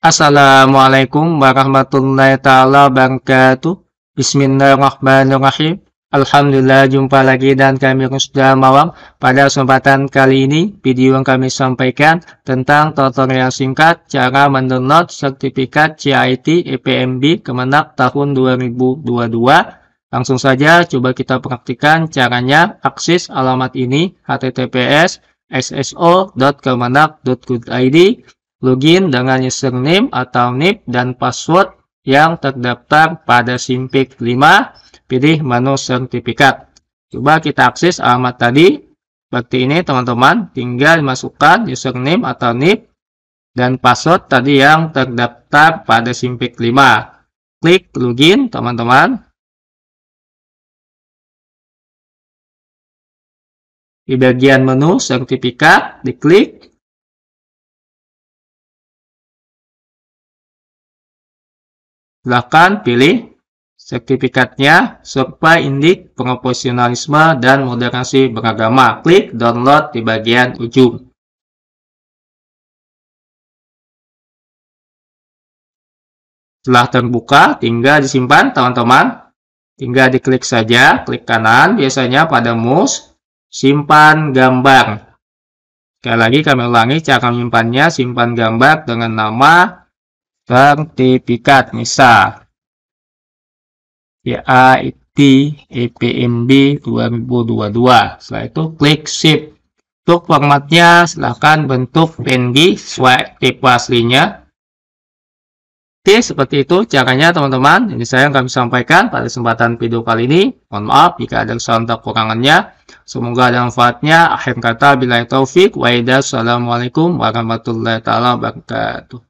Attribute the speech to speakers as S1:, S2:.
S1: Assalamualaikum warahmatullahi taala wabarakatuh. Bismillahirrahmanirrahim. Alhamdulillah jumpa lagi dan kami sudah mawam pada kesempatan kali ini video yang kami sampaikan tentang tutorial singkat cara mendownload sertifikat CIT EPMB Kemenak tahun 2022. Langsung saja coba kita praktikan caranya akses alamat ini https sso.kemenak.id login dengan username atau NIP dan password yang terdaftar pada SIMPIK 5, pilih menu sertifikat. Coba kita akses alamat tadi. Seperti ini teman-teman, tinggal masukkan username atau NIP dan password tadi
S2: yang terdaftar pada SIMPIK 5. Klik login teman-teman. Di bagian menu sertifikat, diklik Silahkan pilih sertifikatnya
S3: Survei Indik profesionalisme dan Moderasi Beragama. Klik
S2: download di bagian ujung. Setelah terbuka, tinggal disimpan teman-teman.
S1: Tinggal diklik saja, klik kanan biasanya pada mouse, simpan gambar. Sekali lagi kami ulangi cara menyimpannya, simpan gambar dengan nama, sertifikat misal PAIT EPMB 2022 setelah itu klik shift untuk formatnya silahkan bentuk PNG sesuai tipe aslinya Oke, seperti itu caranya teman-teman. Ini saya akan sampaikan pada kesempatan video kali ini. Mohon maaf jika ada kesalahan atau kekurangannya. Semoga ada manfaatnya. Akhir
S2: kata, bila taufik. wa'idah Assalamualaikum warahmatullahi wabarakatuh.